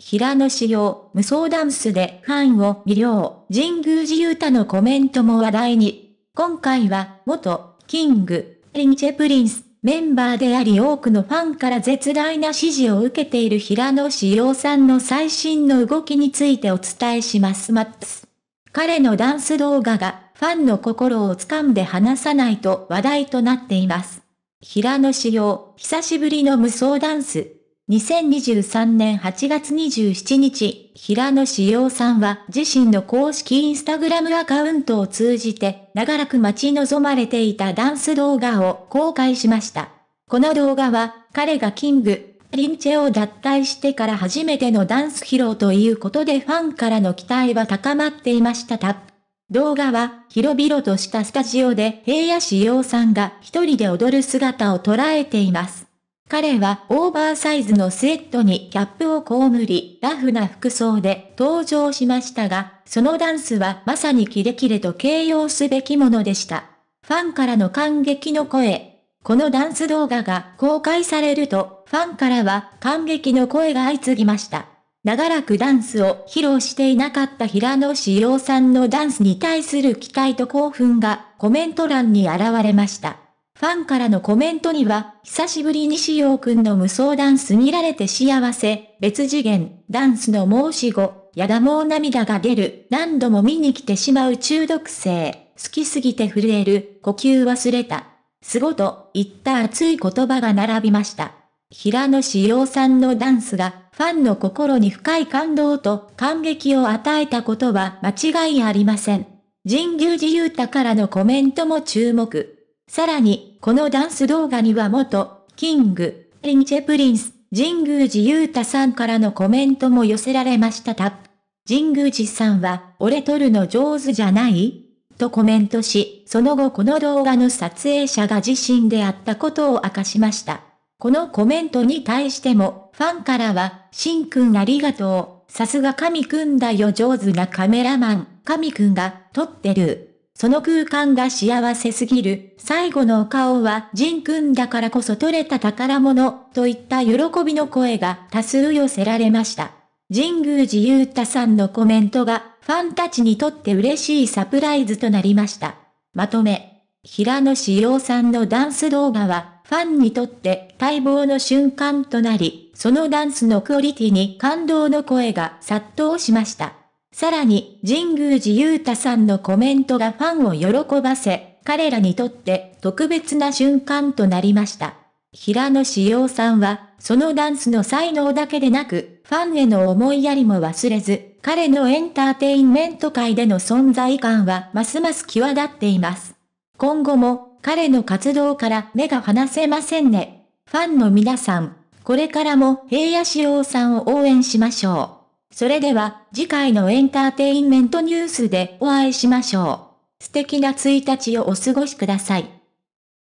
平野紫耀、無双ダンスでファンを魅了、神宮寺勇太のコメントも話題に。今回は、元、キング、リンチェプリンス、メンバーであり多くのファンから絶大な支持を受けている平野紫耀さんの最新の動きについてお伝えしますマックス。彼のダンス動画が、ファンの心を掴んで離さないと話題となっています。平野紫耀、久しぶりの無双ダンス。2023年8月27日、平野志陽さんは自身の公式インスタグラムアカウントを通じて、長らく待ち望まれていたダンス動画を公開しました。この動画は、彼がキング、リンチェを脱退してから初めてのダンス披露ということでファンからの期待は高まっていましたた。動画は、広々としたスタジオで平野志陽さんが一人で踊る姿を捉えています。彼はオーバーサイズのスウェットにキャップをこむり、ラフな服装で登場しましたが、そのダンスはまさにキレキレと形容すべきものでした。ファンからの感激の声。このダンス動画が公開されると、ファンからは感激の声が相次ぎました。長らくダンスを披露していなかった平野志陽さんのダンスに対する期待と興奮がコメント欄に現れました。ファンからのコメントには、久しぶりにしよくんの無双ダンスにられて幸せ、別次元、ダンスの申し子、やだもう涙が出る、何度も見に来てしまう中毒性、好きすぎて震える、呼吸忘れた。すごと、言った熱い言葉が並びました。平野志陽さんのダンスが、ファンの心に深い感動と感激を与えたことは間違いありません。神宮寺勇太からのコメントも注目。さらに、このダンス動画には元、キング、リンチェプリンス、神宮寺勇太さんからのコメントも寄せられましたた。神宮寺さんは、俺撮るの上手じゃないとコメントし、その後この動画の撮影者が自身であったことを明かしました。このコメントに対しても、ファンからは、しんくんありがとう。さすが神くんだよ上手なカメラマン、神くんが撮ってる。その空間が幸せすぎる、最後のお顔はジンんだからこそ取れた宝物、といった喜びの声が多数寄せられました。神宮寺勇太さんのコメントが、ファンたちにとって嬉しいサプライズとなりました。まとめ。平野志陽さんのダンス動画は、ファンにとって待望の瞬間となり、そのダンスのクオリティに感動の声が殺到しました。さらに、神宮寺勇太さんのコメントがファンを喜ばせ、彼らにとって特別な瞬間となりました。平野志耀さんは、そのダンスの才能だけでなく、ファンへの思いやりも忘れず、彼のエンターテインメント界での存在感はますます際立っています。今後も、彼の活動から目が離せませんね。ファンの皆さん、これからも平野志耀さんを応援しましょう。それでは次回のエンターテインメントニュースでお会いしましょう。素敵な1日をお過ごしください。